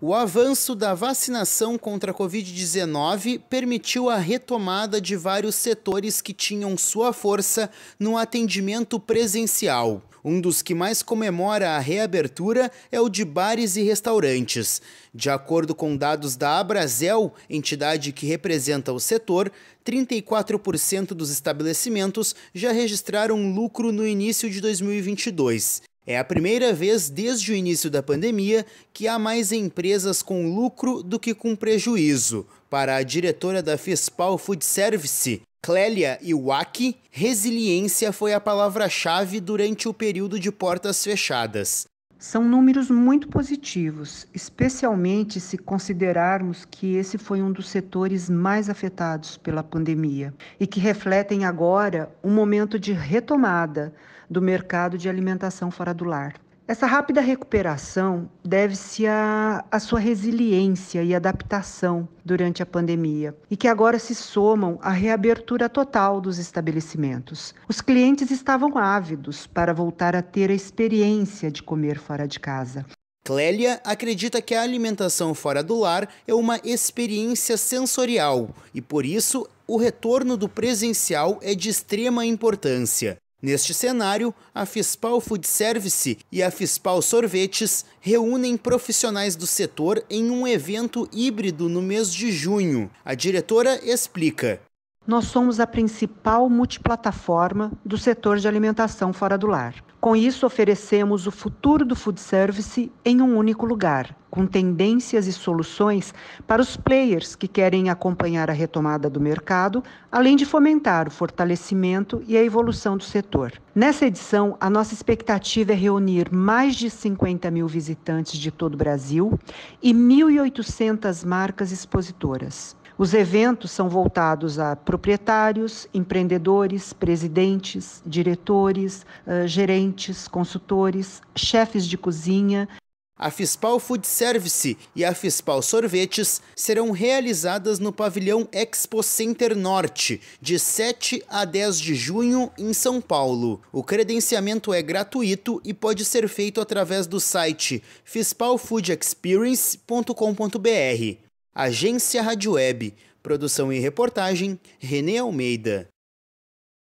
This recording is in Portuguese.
O avanço da vacinação contra a Covid-19 permitiu a retomada de vários setores que tinham sua força no atendimento presencial. Um dos que mais comemora a reabertura é o de bares e restaurantes. De acordo com dados da Abrazel, entidade que representa o setor, 34% dos estabelecimentos já registraram lucro no início de 2022. É a primeira vez desde o início da pandemia que há mais empresas com lucro do que com prejuízo. Para a diretora da Fispal Food Service, Clélia Iwaki, resiliência foi a palavra-chave durante o período de portas fechadas. São números muito positivos, especialmente se considerarmos que esse foi um dos setores mais afetados pela pandemia e que refletem agora um momento de retomada do mercado de alimentação fora do lar. Essa rápida recuperação deve-se à, sua resiliência e adaptação durante a pandemia, e que agora se somam à reabertura total dos estabelecimentos. Os clientes estavam ávidos para voltar a ter a experiência de comer fora de casa. Clélia acredita que a alimentação fora do lar é uma experiência sensorial e, por isso, o retorno do presencial é de extrema importância. Neste cenário, a Fispal Food Service e a Fispal Sorvetes reúnem profissionais do setor em um evento híbrido no mês de junho. A diretora explica. Nós somos a principal multiplataforma do setor de alimentação fora do lar. Com isso, oferecemos o futuro do food service em um único lugar, com tendências e soluções para os players que querem acompanhar a retomada do mercado, além de fomentar o fortalecimento e a evolução do setor. Nessa edição, a nossa expectativa é reunir mais de 50 mil visitantes de todo o Brasil e 1.800 marcas expositoras. Os eventos são voltados a proprietários, empreendedores, presidentes, diretores, gerentes, consultores, chefes de cozinha, a Fispal Food Service e a Fispal Sorvetes serão realizadas no pavilhão Expo Center Norte, de 7 a 10 de junho, em São Paulo. O credenciamento é gratuito e pode ser feito através do site fispalfoodexperience.com.br. Agência Rádio Web. Produção e reportagem, Renê Almeida.